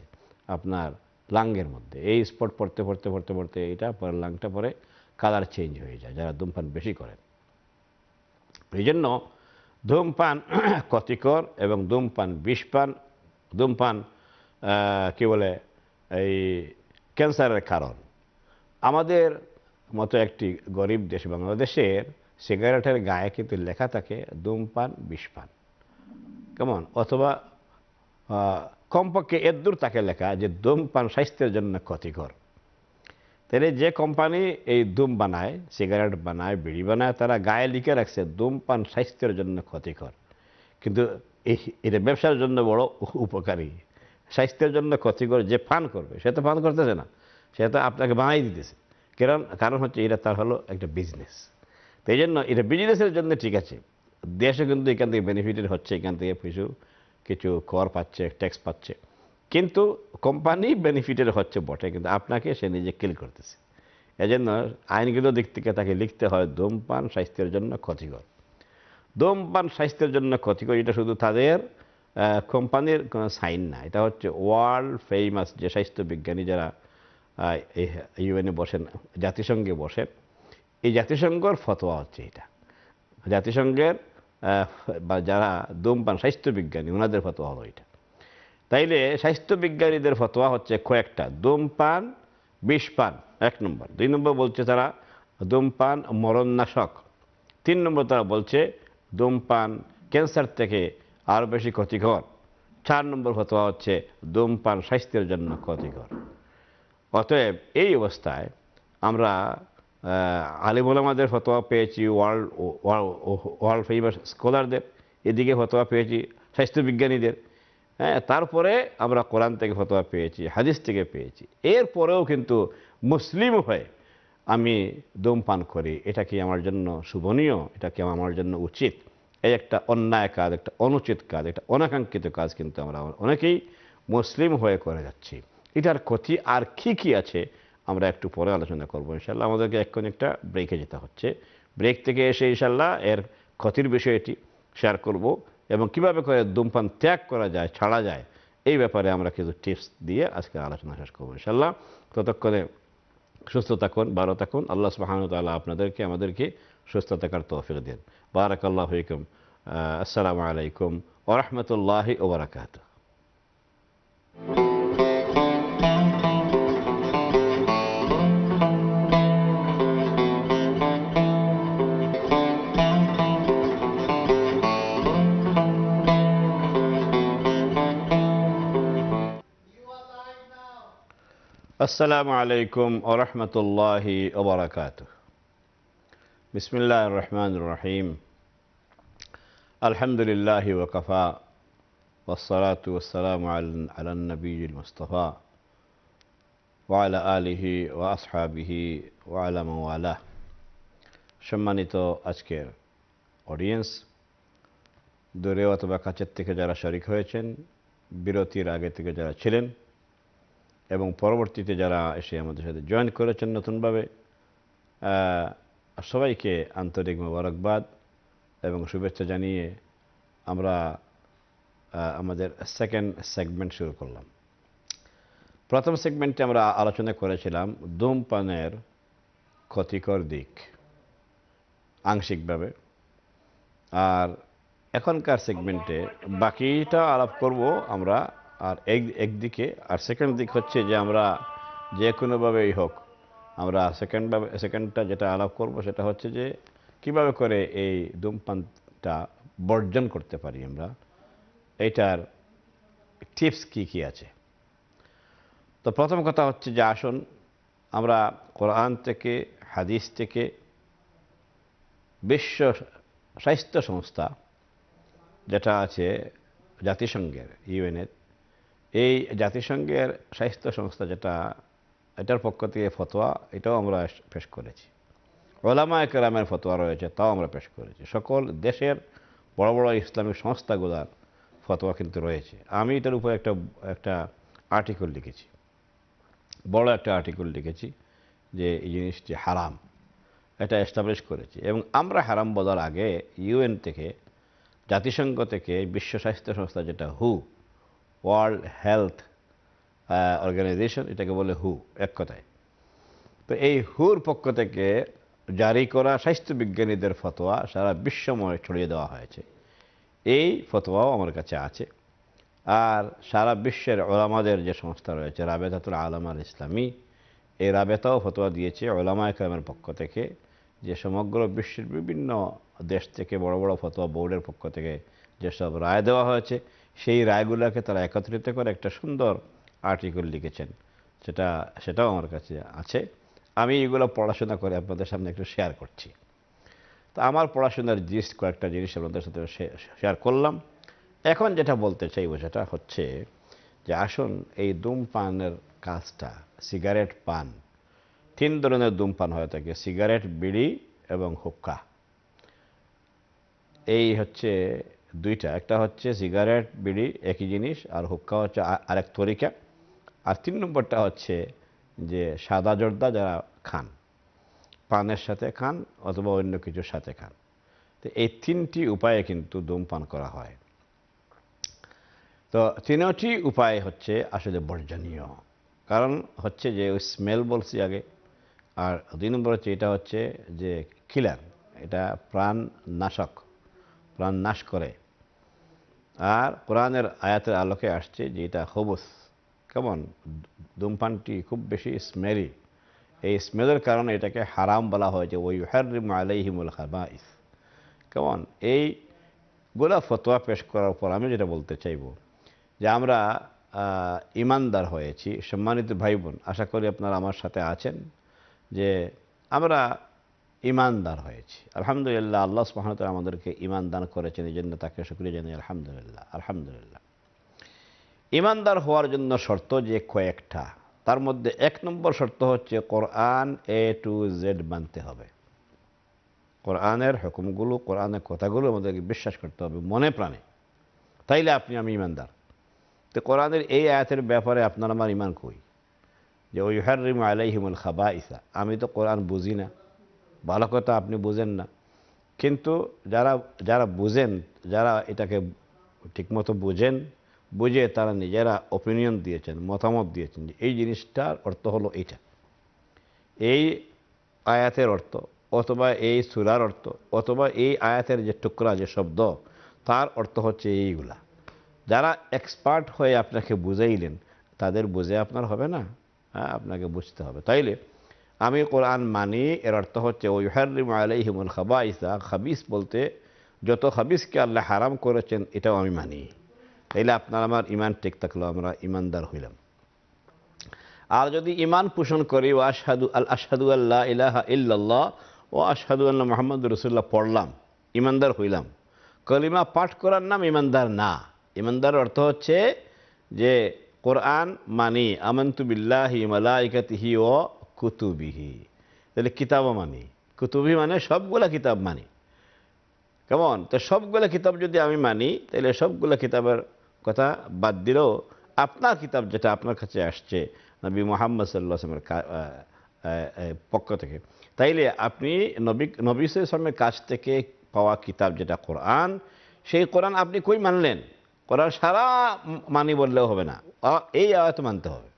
আপনার লাঙ্গের মধ্যে এই স্পট পড়তে পড়তে পড়তে পড়তে এটা পরে লাংটা পরে কালার চেঞ্জ হয়ে যায় যারা ধূমপান বেশি করেন এই জন্য ধূমপান ক্ষতিকর এবং ধূমপান বিষপান ধূমপান কী বলে এই ক্যান্সারের কারণ আমাদের মতো একটি গরিব দেশ বাংলাদেশের সিগারেটের গায়ে কিন্তু লেখা থাকে ধূমপান বিষপান কেমন অথবা কমপক্ষে এদ্দূর তাকে লেখা যে ধূমপান স্বাস্থ্যের জন্য ক্ষতিকর তাহলে যে কোম্পানি এই ধূম বানায় সিগারেট বানায় বিড়ি বানায় তারা গায়ে লিখে রাখছে ধূমপান স্বাস্থ্যের জন্য ক্ষতিকর কিন্তু এই এটা ব্যবসার জন্য বড় উপকারী স্বাস্থ্যের জন্য ক্ষতিকর যে পান করবে সে তো পান করতেছে না সে তো আপনাকে বানাই দিতেছে কারণ কারণ হচ্ছে এটা তার হলো একটা বিজনেস তো এই জন্য এটা বিজনেসের জন্য ঠিক আছে দেশে কিন্তু এখান থেকে বেনিফিটেড হচ্ছে এখান থেকে কিছু কিছু কর পাচ্ছে ট্যাক্স পাচ্ছে কিন্তু কোম্পানি বেনিফিটেড হচ্ছে বটে কিন্তু আপনাকে সে নিজে কিল করতেছে এজন্য আইনগুলো দিক থেকে তাকে লিখতে হয় ধূমপান স্বাস্থ্যের জন্য ক্ষতিকর ধূমপান স্বাস্থ্যের জন্য ক্ষতিকর এটা শুধু তাদের কোম্পানির কোনো সাইন না এটা হচ্ছে ওয়ার্ল্ড ফেমাস যে স্বাস্থ্য বিজ্ঞানী যারা ইউএনএ বসেন জাতিসংঘে বসেন এই জাতিসংঘর ফতোয়া হচ্ছে এটা জাতিসংঘের বা যারা ধূমপান স্বাস্থ্যবিজ্ঞানী ওনাদের ফতোয়া হলো এটা তাইলে স্বাস্থ্যবিজ্ঞানীদের ফতোয়া হচ্ছে কয়েকটা ধূমপান বিষপান এক নম্বর দুই নম্বর বলছে তারা ধূমপান মরণনাশক তিন নম্বর তারা বলছে ধূমপান ক্যান্সার থেকে আরও বেশি ক্ষতিকর চার নম্বর ফতোয়া হচ্ছে ধূমপান স্বাস্থ্যের জন্য ক্ষতিকর অতএব এই অবস্থায় আমরা ওলামাদের ফতোয়া পেয়েছি ওয়ার্ল্ড ওয়ার্ল্ড ফেমাস স্কলারদের এদিকে ফতোয়া পেয়েছি স্বাস্থ্যবিজ্ঞানীদের হ্যাঁ তারপরে আমরা কোরআন থেকে ফতোয়া পেয়েছি হাদিস থেকে পেয়েছি এরপরেও কিন্তু মুসলিম হয়ে আমি ধূমপান করি এটা কি আমার জন্য শুভনীয় এটা কি আমার জন্য উচিত এই একটা অন্যায় কাজ একটা অনুচিত কাজ একটা অনাকাঙ্ক্ষিত কাজ কিন্তু আমরা অনেকেই মুসলিম হয়ে করে যাচ্ছি এটার ক্ষতি আর কী কী আছে আমরা একটু পরে আলোচনা করবো ইনশাল্লাহ আমাদেরকে এক্ষণ একটা ব্রেকে যেতে হচ্ছে ব্রেক থেকে এসে ইনশাল্লাহ এর ক্ষতির বিষয়টি শেয়ার করব এবং কিভাবে করে ধূমপান ত্যাগ করা যায় ছাড়া যায় এই ব্যাপারে আমরা কিছু টিপস দিয়ে আজকে আলোচনা শেষ করবো ইনশাল্লাহ ততক্ষণে সুস্থ থাকুন ভালো থাকুন আল্লাহ তাল্লাহ আপনাদেরকে আমাদেরকে সুস্থ থাকার তৌফিক দেন বারাকাল্লাহ হইকুম আসসালামু আলাইকুম ওরহমতুল্লাহ ওবরাকাত Thank you. السلام عليكم ورحمة الله وبركاته بسم الله الرحمن الرحيم الحمد لله وكفى والصلاة والسلام على النبي المصطفى وعلى آله وأصحابه وعلى من والاه সম্মানিত আজকের দূরে অথবা কাছের থেকে যারা শরিক হয়েছেন বিরতির আগে থেকে যারা ছিলেন এবং পরবর্তীতে যারা এসে আমাদের সাথে জয়েন করেছেন নতুনভাবে সবাইকে আন্তরিক মোবারকবাদ এবং শুভেচ্ছা জানিয়ে আমরা আমাদের সেকেন্ড সেগমেন্ট শুরু করলাম প্রথম সেগমেন্টে আমরা আলোচনা করেছিলাম ধূমপানের ক্ষতিকর দিক আংশিকভাবে আর এখনকার সেগমেন্টে বাকিটা আলাপ করব আমরা আর এক একদিকে আর সেকেন্ড দিক হচ্ছে যে আমরা যে কোনোভাবেই হোক আমরা সেকেন্ডভাবে সেকেন্ডটা যেটা আলাপ করব সেটা হচ্ছে যে কিভাবে করে এই ধূমপানটা বর্জন করতে পারি আমরা এটার টিপস কি কি আছে তো প্রথম কথা হচ্ছে যে আসুন আমরা কোরআন থেকে হাদিস থেকে বিশ্ব স্বাস্থ্য সংস্থা যেটা আছে জাতিসংঘের ইউএনের এই জাতিসংঘের স্বাস্থ্য সংস্থা যেটা এটার পক্ষ থেকে ফতোয়া এটাও আমরা পেশ করেছি ওলামা একরামের ফতোয়া রয়েছে তাও আমরা পেশ করেছি সকল দেশের বড় বড় ইসলামিক সংস্থাগুলার ফতোয়া কিন্তু রয়েছে আমি এটার উপর একটা একটা আর্টিকেল লিখেছি বড় একটা আর্টিকেল লিখেছি যে এই জিনিসটি হারাম এটা এস্টাবলিশ করেছি এবং আমরা হারাম বলার আগে ইউএন থেকে জাতিসংঘ থেকে বিশ্ব স্বাস্থ্য সংস্থা যেটা হু ওয়ার্ল্ড হেলথ অর্গানাইজেশন এটাকে বলে হু এক কথায় তো এই হুর পক্ষ থেকে জারি করা স্বাস্থ্য বিজ্ঞানীদের ফতোয়া সারা বিশ্বময় ছড়িয়ে দেওয়া হয়েছে এই ফতোয়াও আমার কাছে আছে আর সারা বিশ্বের ওলামাদের যে সংস্থা রয়েছে রাবেতাতুল আলম আল ইসলামী এই রাবেতাও ফতোয়া দিয়েছে ওলামা ইকলামের পক্ষ থেকে যে সমগ্র বিশ্বের বিভিন্ন দেশ থেকে বড় বড় ফতোয়া বোর্ডের পক্ষ থেকে যেসব রায় দেওয়া হয়েছে সেই রায়গুলোকে তারা একত্রিত করে একটা সুন্দর আর্টিকেল লিখেছেন সেটা সেটাও আমার কাছে আছে আমি এগুলো পড়াশোনা করে আপনাদের সামনে একটু শেয়ার করছি তো আমার পড়াশোনার জিস কয়েকটা জিনিস আপনাদের সাথে শেয়ার করলাম এখন যেটা বলতে চাইব সেটা হচ্ছে যে আসুন এই ধূমপানের কাজটা সিগারেট পান তিন ধরনের ধূমপান হয়ে থাকে সিগারেট বিড়ি এবং হুক্কা এই হচ্ছে দুইটা একটা হচ্ছে সিগারেট বিড়ি একই জিনিস আর হুক্কা হচ্ছে আরেক তরিকা আর তিন নম্বরটা হচ্ছে যে সাদা জর্দা যারা খান পানের সাথে খান অথবা অন্য কিছুর সাথে খান তো এই তিনটি উপায়ে কিন্তু ধূমপান করা হয় তো তিনটি উপায় হচ্ছে আসলে বর্জনীয় কারণ হচ্ছে যে ওই স্মেল বলছি আগে আর দুই নম্বর হচ্ছে এটা হচ্ছে যে কিলার এটা প্রাণ নাশক প্রাণ নাশ করে আর কোরআনের আয়াতের আলোকে আসছে যে এটা হবুস কেমন ধূমপানটি খুব বেশি স্মেলি এই স্মেলের কারণে এটাকে হারাম বলা হয়েছে ওই হারিম আলাইহিমুল হাবাইস কেমন এই গোলা ফতোয়া পেশ করার পর আমি যেটা বলতে চাইব যে আমরা ইমানদার হয়েছি সম্মানিত ভাই বোন আশা করি আপনারা আমার সাথে আছেন যে আমরা ইমানদার হয়েছি আলহামদুলিল্লাহ আল্লাহ সুহানত আমাদেরকে ইমান দান করেছেন এই জন্য তাকে শুক্রিয়া জানি আলহামদুলিল্লাহ আলহামদুলিল্লাহ ইমানদার হওয়ার জন্য শর্ত যে কয়েকটা তার মধ্যে এক নম্বর শর্ত হচ্ছে কোরআন এ টু জেড মানতে হবে কোরআনের হুকুমগুলো কোরআনের কথাগুলো আমাদেরকে বিশ্বাস করতে হবে মনে প্রাণে তাইলে আপনি আমি ইমানদার তো কোরআনের এই আয়াতের ব্যাপারে আপনার আমার ইমান কই যে ওই রিম আলাইহিমুল খাবা ইসা আমি তো কোরআন বুঝি না ভালো কথা আপনি বুঝেন না কিন্তু যারা যারা বুঝেন যারা এটাকে ঠিকমতো বোঝেন বুঝে তারা নিজেরা ওপিনিয়ন দিয়েছেন মতামত দিয়েছেন এই জিনিসটার অর্থ হলো এইটা এই আয়াতের অর্থ অথবা এই সুরার অর্থ অথবা এই আয়াতের যে টুকরা যে শব্দ তার অর্থ হচ্ছে এইগুলা যারা এক্সপার্ট হয়ে আপনাকে বুঝাইলেন তাদের বুঝে আপনার হবে না হ্যাঁ আপনাকে বুঝতে হবে তাইলে আমি কোরআন মানি এর অর্থ হচ্ছে ও ইহারিম আলাইহিমুল খাবাইসা খাবিস বলতে যত খাবিসকে আল্লাহ হারাম করেছেন এটাও আমি মানি তাইলে আপনার আমার ইমান টেক থাকলো আমরা ইমানদার হইলাম আর যদি ইমান পোষণ করি ও আশাদু আল আশাদু আল্লাহ ইলাহা ইল্লাল্লাহ ও আশাদু আল্লাহ মোহাম্মদ রসুল্লাহ পড়লাম ইমানদার হইলাম কলিমা পাঠ করার নাম ইমানদার না ইমানদার অর্থ হচ্ছে যে কোরআন মানি আমন্তু বিল্লাহি মালাইকাতিহি ও কুতুবিহি তাহলে কিতাবও মানি কুতুবি মানে সবগুলা কিতাব মানি কেমন তো সবগুলা কিতাব যদি আমি মানি তাহলে সবগুলা কিতাবের কথা বাদ দিলেও আপনার কিতাব যেটা আপনার কাছে আসছে নবী মোহাম্মদ সাল্লামের পক্ষ থেকে তাইলে আপনি নবী নবী সালামের কাছ থেকে পাওয়া কিতাব যেটা কোরআন সেই কোরআন আপনি কই মানলেন কোরআন সারা মানি বললেও হবে না এই আয়াত মানতে হবে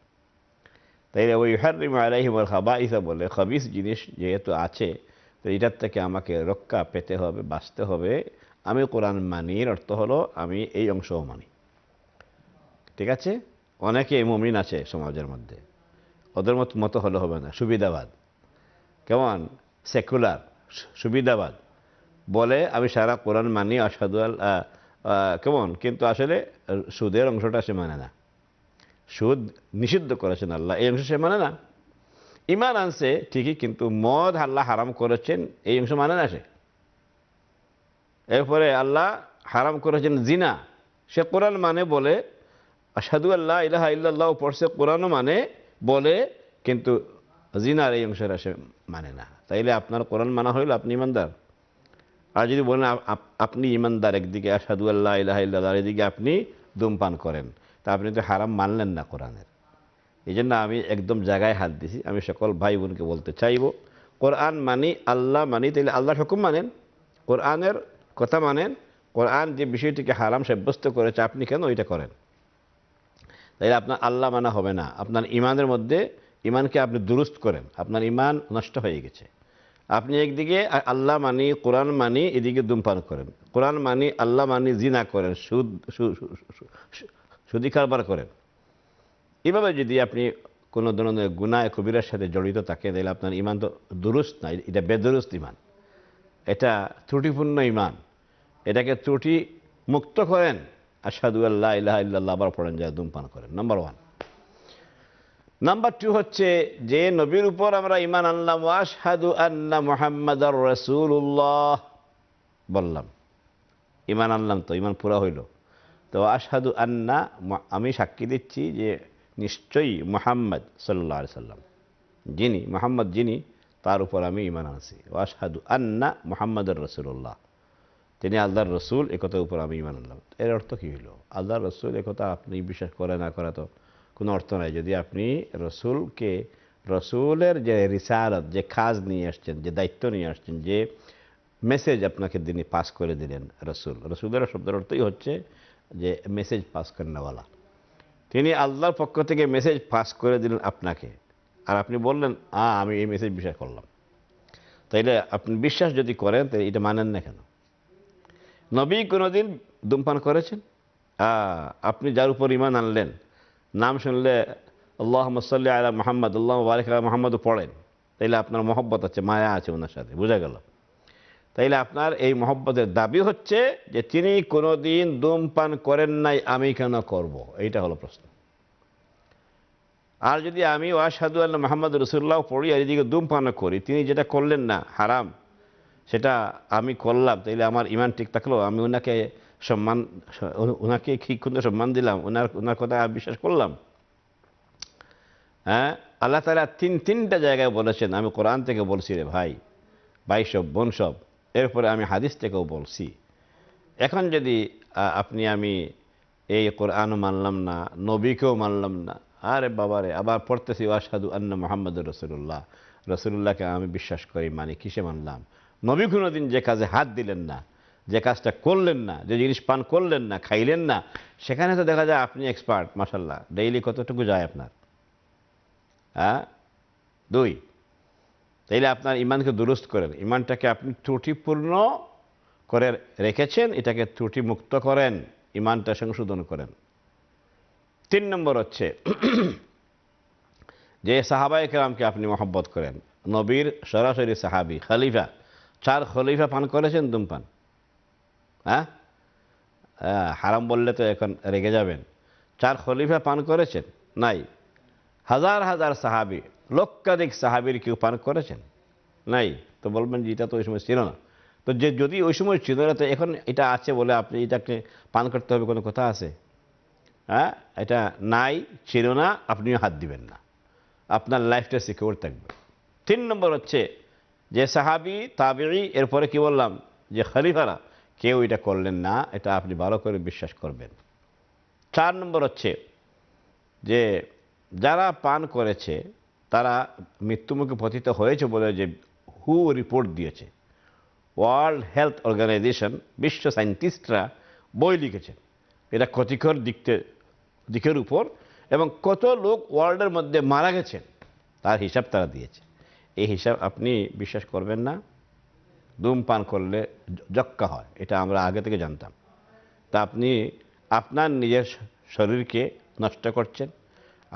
তাই ওই হারিম আলাইহিম বলে খবিস জিনিস যেহেতু আছে তো এটার থেকে আমাকে রক্ষা পেতে হবে বাঁচতে হবে আমি কোরআন মানির অর্থ হলো আমি এই অংশও মানি ঠিক আছে অনেকে মমিন আছে সমাজের মধ্যে ওদের মত মতো হলে হবে না সুবিধাবাদ কেমন সেকুলার সুবিধাবাদ বলে আমি সারা কোরআন মানি আসাদুয়াল কেমন কিন্তু আসলে সুদের অংশটা সে মানে না সুদ নিষিদ্ধ করেছেন আল্লাহ এই অংশ সে মানে না ইমান আনছে ঠিকই কিন্তু মদ আল্লাহ হারাম করেছেন এই অংশ মানে না সে এরপরে আল্লাহ হারাম করেছেন জিনা সে কোরআন মানে বলে সাধু আল্লাহ ইলাহা ইল্লাহ পড়ছে কোরআনও মানে বলে কিন্তু জিনার এই অংশের আসে মানে না তাইলে আপনার কোরআন মানা হইল আপনি ইমানদার আর যদি বলেন আপনি ইমানদার একদিকে আর সাধু আল্লাহ ইলাহা ইল্লাহ একদিকে আপনি ধূমপান করেন তা আপনি তো হারাম মানলেন না কোরআনের এই জন্য আমি একদম জায়গায় হাত দিছি আমি সকল ভাই বোনকে বলতে চাইব কোরআন মানি আল্লাহ মানি তাহলে আল্লাহর হুকুম মানেন কোরআনের কথা মানেন কোরআন যে বিষয়টিকে হারাম সাব্যস্ত করেছে আপনি কেন ওইটা করেন তাইলে আপনার আল্লাহ মানা হবে না আপনার ইমানের মধ্যে ইমানকে আপনি দুরুস্ত করেন আপনার ইমান নষ্ট হয়ে গেছে আপনি একদিকে আল্লাহ মানি কোরআন মানি এদিকে ধূমপান করেন কোরআন মানি আল্লাহ মানি জিনা করেন সুদ সুদী কারবার করেন এভাবে যদি আপনি কোনো ধরনের গুণায় কবিরার সাথে জড়িত থাকে তাহলে আপনার ইমান তো দুরুস্ত না এটা বেদুরুস্ত ইমান এটা ত্রুটিপূর্ণ ইমান এটাকে ত্রুটি মুক্ত করেন আসাদু আল্লাহ ইলাহ ইল্লাহ আবার পড়েন যা ধূমপান করেন নাম্বার ওয়ান নাম্বার টু হচ্ছে যে নবীর উপর আমরা ইমান আনলাম ওয়াসাদু আল্লাহ মোহাম্মদ রসুল্লাহ বললাম ইমান আনলাম তো ইমান পুরা হইলো তো আসাদু আন্না আমি সাক্ষী দিচ্ছি যে নিশ্চয়ই মোহাম্মদ সাল্লা সাল্লাম যিনি মোহাম্মদ যিনি তার উপর আমি ইমান আনছি ও আশহাদু আন্না মোহাম্মদ রসুল্লাহ তিনি আল্লাহর রসুল একথার উপর আমি ইমান আনলাম এর অর্থ কী হলো আল্লাহর রসুল একথা আপনি বিশ্বাস করে না করা তো কোনো অর্থ নাই যদি আপনি রসুলকে রসুলের যে রিসারত যে কাজ নিয়ে আসছেন যে দায়িত্ব নিয়ে আসছেন যে মেসেজ আপনাকে তিনি পাস করে দিলেন রসুল রসুলের শব্দের অর্থই হচ্ছে যে মেসেজ পাস করেনওয়ালা তিনি আল্লাহর পক্ষ থেকে মেসেজ পাস করে দিলেন আপনাকে আর আপনি বললেন আ আমি এই মেসেজ বিশ্বাস করলাম তাইলে আপনি বিশ্বাস যদি করেন তাহলে এটা মানেন না কেন নবী কোনোদিন ধূমপান করেছেন আপনি যার উপর ইমান আনলেন নাম শুনলে আল্লাহ মসল্লা আলা মোহাম্মদ আল্লাহ বারিক আলা মোহাম্মদও পড়েন তাইলে আপনার মহব্বত আছে মায়া আছে ওনার সাথে বোঝা গেল তাইলে আপনার এই মহব্বতের দাবি হচ্ছে যে তিনি কোনো দিন ধূমপান করেন নাই আমি কেন করব। এইটা হলো প্রশ্ন আর যদি আমি ওয়াশাদু আল্লাহ মোহাম্মদ রসুল্লাহ পড়ি আর এদিকে ধূমপানও করি তিনি যেটা করলেন না হারাম সেটা আমি করলাম তাইলে আমার ইমান ঠিক থাকলো আমি ওনাকে সম্মান ওনাকে করতে সম্মান দিলাম ওনার ওনার কথা বিশ্বাস করলাম হ্যাঁ আল্লাহ তালা তিন তিনটা জায়গায় বলেছেন আমি কোরআন থেকে বলছি রে ভাই ভাই সব বোন সব এরপরে আমি হাদিস থেকেও বলছি এখন যদি আপনি আমি এই কোরআনও মানলাম না নবীকেও মানলাম না আরে বাবারে আবার পড়তেছি ওয়াসাদু আন্না মোহাম্মদ রসুল্লাহ রসুল্লাহকে আমি বিশ্বাস করি মানে কিসে মানলাম নবী কোনো দিন যে কাজে হাত দিলেন না যে কাজটা করলেন না যে জিনিস পান করলেন না খাইলেন না সেখানে তো দেখা যায় আপনি এক্সপার্ট মাসাল্লাহ ডেইলি কতটুকু যায় আপনার হ্যাঁ দুই তাইলে আপনার ইমানকে দুরুস্ত করেন ইমানটাকে আপনি ত্রুটিপূর্ণ করে রেখেছেন এটাকে ত্রুটি মুক্ত করেন ইমানটা সংশোধন করেন তিন নম্বর হচ্ছে যে সাহাবায়ক কেরামকে আপনি মহব্বত করেন নবীর সরাসরি সাহাবি খালিফা চার খলিফা পান করেছেন ধূমপান হ্যাঁ? হ্যাঁ হারাম বললে তো এখন রেগে যাবেন চার খলিফা পান করেছেন নাই হাজার হাজার সাহাবি লক্ষাধিক সাহাবির কেউ পান করেছেন নাই তো বলবেন যে এটা তো ওই সময় ছিল না তো যে যদি ওই সময় ছিল না তো এখন এটা আছে বলে আপনি এটাকে পান করতে হবে কোনো কথা আছে হ্যাঁ এটা নাই ছিল না আপনিও হাত দিবেন না আপনার লাইফটা সিকিউর থাকবে তিন নম্বর হচ্ছে যে সাহাবি তাবেই এরপরে কি বললাম যে খালিফারা কেউ এটা করলেন না এটা আপনি ভালো করে বিশ্বাস করবেন চার নম্বর হচ্ছে যে যারা পান করেছে তারা মৃত্যুমুখে পতিত হয়েছে বলে যে হু রিপোর্ট দিয়েছে ওয়ার্ল্ড হেলথ অর্গানাইজেশন বিশ্ব সায়েন্টিস্টরা বই লিখেছেন এটা ক্ষতিকর দিকতে দিকের উপর এবং কত লোক ওয়ার্ল্ডের মধ্যে মারা গেছেন তার হিসাব তারা দিয়েছে এই হিসাব আপনি বিশ্বাস করবেন না ধূমপান করলে যক্কা হয় এটা আমরা আগে থেকে জানতাম তা আপনি আপনার নিজের শরীরকে নষ্ট করছেন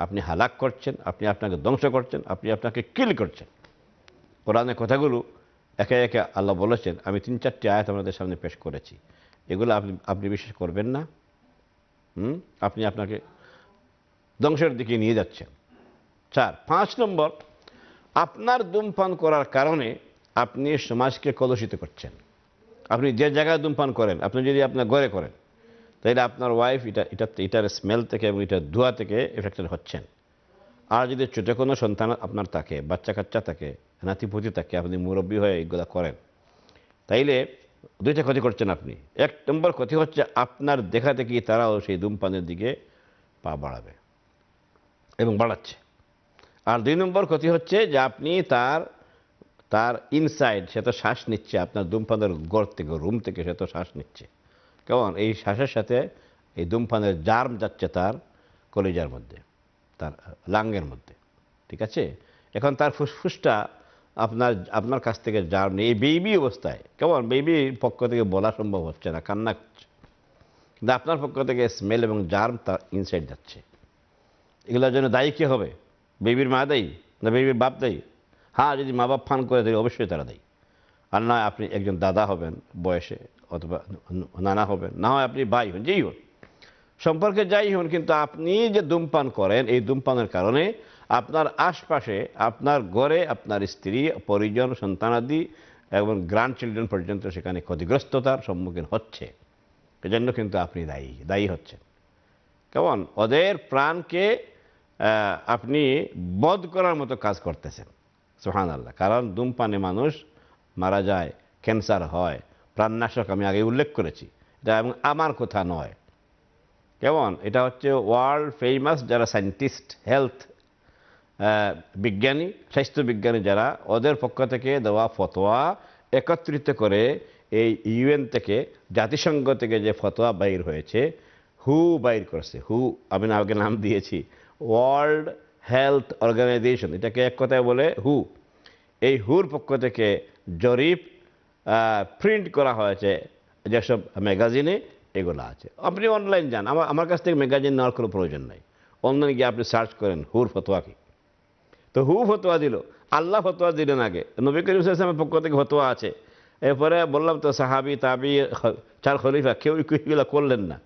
আপনি হালাক করছেন আপনি আপনাকে ধ্বংস করছেন আপনি আপনাকে কিল করছেন কোরআনের কথাগুলো একে একে আল্লাহ বলেছেন আমি তিন চারটি আয়াত আমাদের সামনে পেশ করেছি এগুলো আপনি আপনি বিশ্বাস করবেন না হুম আপনি আপনাকে ধ্বংসের দিকে নিয়ে যাচ্ছেন চার পাঁচ নম্বর আপনার ধূমপান করার কারণে আপনি সমাজকে কলুষিত করছেন আপনি যে জায়গায় ধূমপান করেন আপনি যদি আপনার ঘরে করেন তাইলে আপনার ওয়াইফ এটা এটা এটার স্মেল থেকে এবং এটার ধোয়া থেকে এফেক্টেড হচ্ছেন আর যদি ছোটো কোনো সন্তান আপনার থাকে বাচ্চা কাচ্চা থাকে নাতিপুতি থাকে আপনি মুরব্বী হয়ে এইগুলো করেন তাইলে দুইটা ক্ষতি করছেন আপনি এক নম্বর ক্ষতি হচ্ছে আপনার দেখা থেকে তারাও সেই ধূমপানের দিকে পা বাড়াবে এবং বাড়াচ্ছে আর দুই নম্বর ক্ষতি হচ্ছে যে আপনি তার তার ইনসাইড সে তো শ্বাস নিচ্ছে আপনার ধূমপানের ঘর থেকে রুম থেকে সে তো শ্বাস নিচ্ছে কেমন এই শ্বাসের সাথে এই ধূমপানের জার্ম যাচ্ছে তার কলিজার মধ্যে তার লাঙ্গের মধ্যে ঠিক আছে এখন তার ফুসফুসটা আপনার আপনার কাছ থেকে জার্ম নেই এই বেবি অবস্থায় কেমন বেবি পক্ষ থেকে বলা সম্ভব হচ্ছে না কান্না করছে কিন্তু আপনার পক্ষ থেকে স্মেল এবং জার্ম তার ইনসাইড যাচ্ছে এগুলোর জন্য দায়ী কী হবে বেবির মা দেয় না বেবির বাপ দেয় হ্যাঁ যদি মা বাপ ফান করে দেয় অবশ্যই তারা দেয় আর না আপনি একজন দাদা হবেন বয়সে অথবা নানা হবে না হয় আপনি ভাই হন যেই হন সম্পর্কে যাই হন কিন্তু আপনি যে ধূমপান করেন এই ধূমপানের কারণে আপনার আশপাশে আপনার ঘরে আপনার স্ত্রী পরিজন সন্তানাদি এবং গ্র্যান্ড চিলড্রেন পর্যন্ত সেখানে ক্ষতিগ্রস্ততার সম্মুখীন হচ্ছে এজন্য কিন্তু আপনি দায়ী দায়ী হচ্ছেন কেমন ওদের প্রাণকে আপনি বধ করার মতো কাজ করতেছেন সোহান আল্লাহ কারণ ধূমপানে মানুষ মারা যায় ক্যান্সার হয় প্রাণনাশক আমি আগে উল্লেখ করেছি এটা এবং আমার কথা নয় কেমন এটা হচ্ছে ওয়ার্ল্ড ফেমাস যারা সায়েন্টিস্ট হেলথ বিজ্ঞানী স্বাস্থ্য বিজ্ঞানী যারা ওদের পক্ষ থেকে দেওয়া ফতোয়া একত্রিত করে এই ইউএন থেকে জাতিসংঘ থেকে যে ফতোয়া বাইর হয়েছে হু বাইর করেছে হু আমি আগে নাম দিয়েছি ওয়ার্ল্ড হেলথ অর্গানাইজেশন এটাকে এক কথায় বলে হু এই হুর পক্ষ থেকে জরিপ প্রিন্ট করা হয়েছে যেসব ম্যাগাজিনে এগুলো আছে আপনি অনলাইন যান আমার আমার কাছ থেকে ম্যাগাজিন নেওয়ার কোনো প্রয়োজন নাই অনলাইনে গিয়ে আপনি সার্চ করেন হুর ফতোয়া কি তো হু ফতোয়া দিল আল্লাহ ফতোয়া দিলেন আগে নবী করিম সাহেবের পক্ষ থেকে ফতোয়া আছে এরপরে বললাম তো সাহাবি তাবি চার খলিফা কেউ এগুলো করলেন না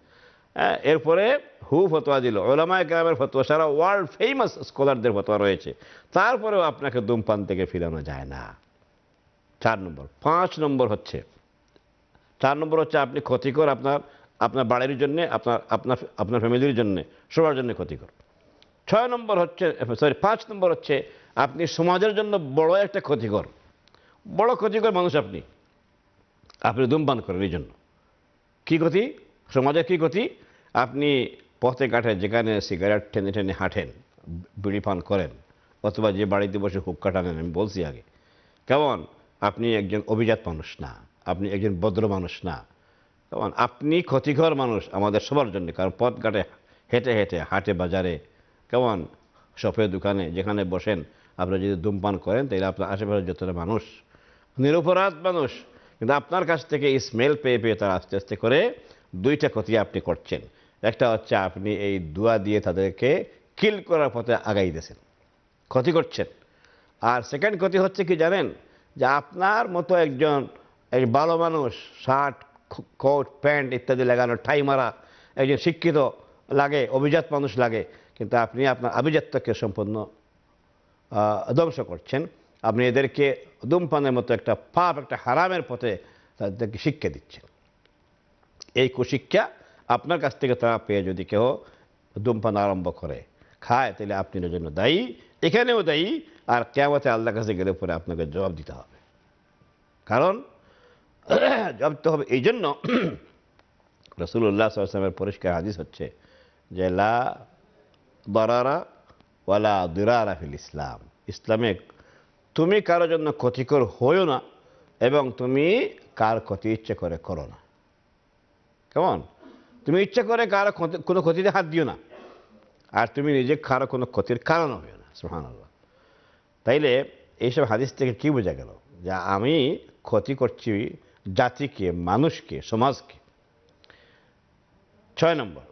হ্যাঁ, এরপরে হু ফতোয়া দিল ওলামা গ্রামের ফতোয়া সারা ওয়ার্ল্ড ফেমাস স্কলারদের ফতোয়া রয়েছে তারপরেও আপনাকে দুমপান থেকে ফিরানো যায় না চার নম্বর পাঁচ নম্বর হচ্ছে চার নম্বর হচ্ছে আপনি ক্ষতিকর আপনার আপনার বাড়ির জন্যে আপনার আপনার আপনার ফ্যামিলির জন্যে সবার জন্য ক্ষতিকর ছয় নম্বর হচ্ছে সরি পাঁচ নম্বর হচ্ছে আপনি সমাজের জন্য বড় একটা ক্ষতিকর বড় ক্ষতিকর মানুষ আপনি আপনি ধূমপান করেন এই জন্য কী ক্ষতি সমাজের কী ক্ষতি আপনি পথে কাঠে যেখানে সিগারেট টেনে টেনে হাঁটেন বিড়ি পান করেন অথবা যে বাড়িতে বসে হুক্কা টানেন আমি বলছি আগে কেমন আপনি একজন অভিজাত মানুষ না আপনি একজন ভদ্র মানুষ না তখন আপনি ক্ষতিকর মানুষ আমাদের সবার জন্য কারণ পথঘাটে হেঁটে হেঁটে হাটে বাজারে কেমন শপের দোকানে যেখানে বসেন আপনি যদি ধূমপান করেন তাহলে আপনার আশেপাশে যতটা মানুষ নিরপরাধ মানুষ কিন্তু আপনার কাছ থেকে স্মেল পেয়ে পেয়ে তারা আস্তে আস্তে করে দুইটা ক্ষতি আপনি করছেন একটা হচ্ছে আপনি এই দোয়া দিয়ে তাদেরকে কিল করার পথে আগাই দিয়েছেন ক্ষতি করছেন আর সেকেন্ড ক্ষতি হচ্ছে কি জানেন যে আপনার মতো একজন এক ভালো মানুষ শার্ট কোট প্যান্ট ইত্যাদি লাগানো ঠাই মারা একজন শিক্ষিত লাগে অভিজাত মানুষ লাগে কিন্তু আপনি আপনার আভিজাত্যকে সম্পূর্ণ ধ্বংস করছেন আপনি এদেরকে ধূমপানের মতো একটা পাপ একটা হারামের পথে তাদেরকে শিক্ষা দিচ্ছেন এই কুশিক্ষা আপনার কাছ থেকে তারা পেয়ে যদি কেউ ধূমপান আরম্ভ করে খায় তাহলে আপনি জন্য দায়ী এখানেও তাই আর কেমতে আল্লাহ কাছে গেলে পরে আপনাকে জবাব দিতে হবে কারণ জবাব দিতে হবে এই জন্য রসুল্লাহ সাল্লামের পরিষ্কার হাদিস হচ্ছে যে লা বরারা ওয়ালা দুরারা ফিল ইসলাম ইসলামে তুমি কারোর জন্য ক্ষতিকর হইও না এবং তুমি কার ক্ষতি ইচ্ছে করে করো না কেমন তুমি ইচ্ছা করে কারো কোনো ক্ষতিতে হাত দিও না আর তুমি নিজে কারো কোনো ক্ষতির কারণ হইও না সোহান আল্লাহ তাইলে এইসব হাদিস থেকে কি বোঝা গেল যে আমি ক্ষতি করছি জাতিকে মানুষকে সমাজকে ছয় নম্বর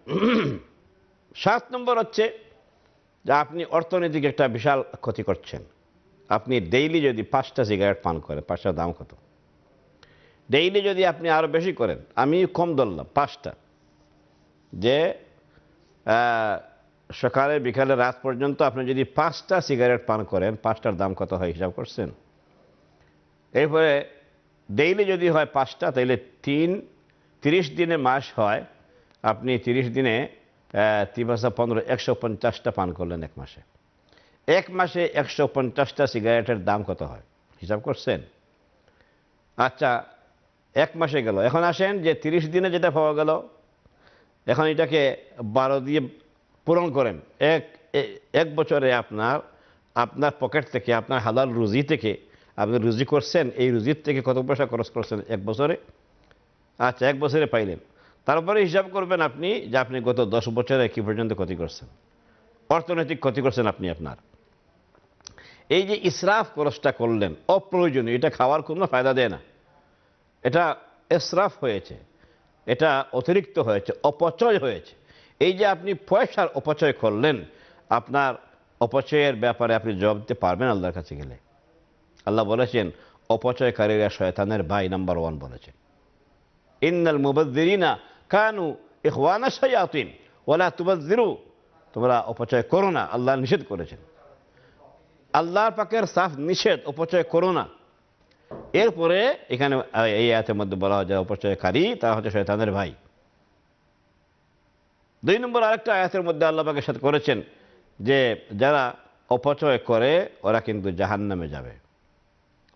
সাত নম্বর হচ্ছে যে আপনি অর্থনৈতিক একটা বিশাল ক্ষতি করছেন আপনি ডেইলি যদি পাঁচটা সিগারেট পান করেন পাঁচটার দাম কত ডেইলি যদি আপনি আরও বেশি করেন আমি কম ধরলাম পাঁচটা যে সকালে বিকালে রাত পর্যন্ত আপনি যদি পাঁচটা সিগারেট পান করেন পাঁচটার দাম কত হয় হিসাব করছেন এরপরে ডেইলি যদি হয় পাঁচটা তাহলে তিন তিরিশ দিনে মাস হয় আপনি তিরিশ দিনে তিন হাজার পনেরো একশো পঞ্চাশটা পান করলেন এক মাসে এক মাসে একশো পঞ্চাশটা সিগারেটের দাম কত হয় হিসাব করছেন আচ্ছা এক মাসে গেল এখন আসেন যে তিরিশ দিনে যেটা পাওয়া গেল এখন এটাকে বারো দিয়ে পূরণ করেন এক এক বছরে আপনার আপনার পকেট থেকে আপনার হালাল রুজি থেকে আপনি রুজি করছেন এই রুজির থেকে কত পয়সা খরচ করছেন এক বছরে আচ্ছা এক বছরে পাইলেন তারপরে হিসাব করবেন আপনি যে আপনি গত দশ বছরে কি পর্যন্ত ক্ষতি করছেন অর্থনৈতিক ক্ষতি করছেন আপনি আপনার এই যে ইসরাফ খরচটা করলেন অপ্রয়োজনীয় এটা খাওয়ার কোনো ফায়দা দেয় না এটা ইসরাফ হয়েছে এটা অতিরিক্ত হয়েছে অপচয় হয়েছে এই যে আপনি পয়সার অপচয় করলেন আপনার অপচয়ের ব্যাপারে আপনি জবাব দিতে পারবেন আল্লাহর কাছে গেলে আল্লাহ বলেছেন অপচয়কারীরা শয়তানের ভাই নাম্বার ওয়ান বলেছেন ইন্দাল মুবাদ্দিরিনা কানু ইখওয়ানা সাইন ওলা তুবাদ্দিরু তোমরা অপচয় করো না আল্লাহ নিষেধ করেছেন আল্লাহর পাকের সাফ নিষেধ অপচয় করো না এরপরে এখানে এই আয়াতের মধ্যে বলা হয় যে অপচয়কারী তারা হচ্ছে শয়তানের ভাই দুই নম্বর আরেকটা আয়াতের মধ্যে আল্লাহ পাকের সাথে করেছেন যে যারা অপচয় করে ওরা কিন্তু জাহান নামে যাবে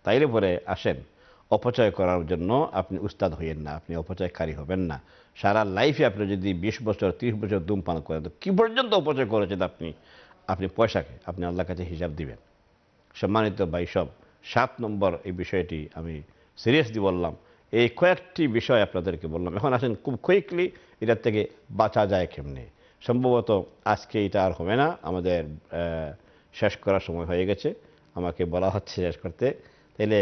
তাইলে পরে আসেন অপচয় করার জন্য আপনি উস্তাদ হইয়েন না আপনি অপচয়কারী হবেন না সারা লাইফে আপনি যদি বিশ বছর ত্রিশ বছর ধূমপান করেন তো কী পর্যন্ত অপচয় করেছেন আপনি আপনি পয়সাকে আপনি আল্লাহর কাছে হিসাব দিবেন সম্মানিত সব সাত নম্বর এই বিষয়টি আমি সিরিয়াসলি বললাম এই কয়েকটি বিষয় আপনাদেরকে বললাম এখন আসেন খুব কুইকলি এটার থেকে বাঁচা যায় কেমনি সম্ভবত আজকে এটা আর হবে না আমাদের শেষ করার সময় হয়ে গেছে আমাকে বলা হচ্ছে শেষ করতে তাহলে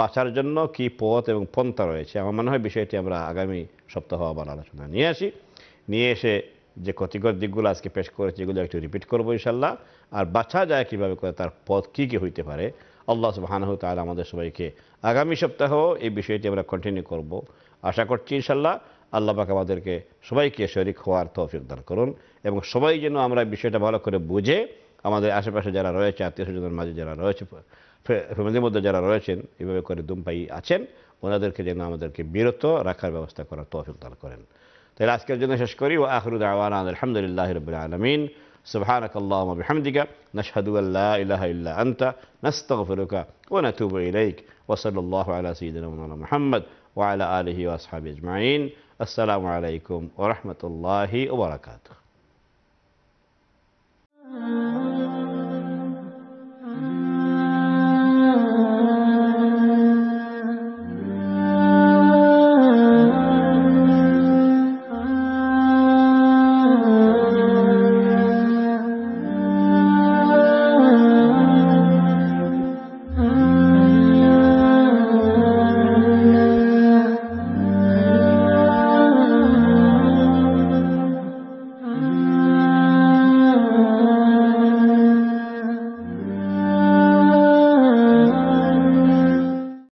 বাঁচার জন্য কি পথ এবং পন্থা রয়েছে আমার মনে হয় বিষয়টি আমরা আগামী সপ্তাহ আবার আলোচনা নিয়ে আসি নিয়ে এসে যে ক্ষতিকর দিকগুলো আজকে পেশ করেছে এগুলো একটু রিপিট করবো ইনশাল্লাহ আর বাঁচা যায় কীভাবে করে তার পথ কী কী হইতে পারে আল্লাহ সুবাহানহ তাহলে আমাদের সবাইকে আগামী সপ্তাহ এই বিষয়টি আমরা কন্টিনিউ করব আশা করছি ইনশাল্লাহ আল্লাহ পাক আমাদেরকে সবাইকে শরিক হওয়ার তৌফিক দান করুন এবং সবাই যেন আমরা বিষয়টা ভালো করে বুঝে আমাদের আশেপাশে যারা রয়েছে আত্মীয় স্বজনের মাঝে যারা রয়েছে ফ্যামিলির মধ্যে যারা রয়েছেন এভাবে করে দুমপাই আছেন ওনাদেরকে যেন আমাদেরকে বিরত রাখার ব্যবস্থা করার তৌফিক দান করেন তাহলে আজকের জন্য শেষ করি ও আখরুদ আওয়ান আলহামদুলিল্লাহ রবিল আলমিন سبحانك اللهم وبحمدك نشهد أن لا إله إلا أنت نستغفرك ونتوب إليك وصلى الله على سيدنا محمد وعلى آله وأصحابه أجمعين السلام عليكم ورحمة الله وبركاته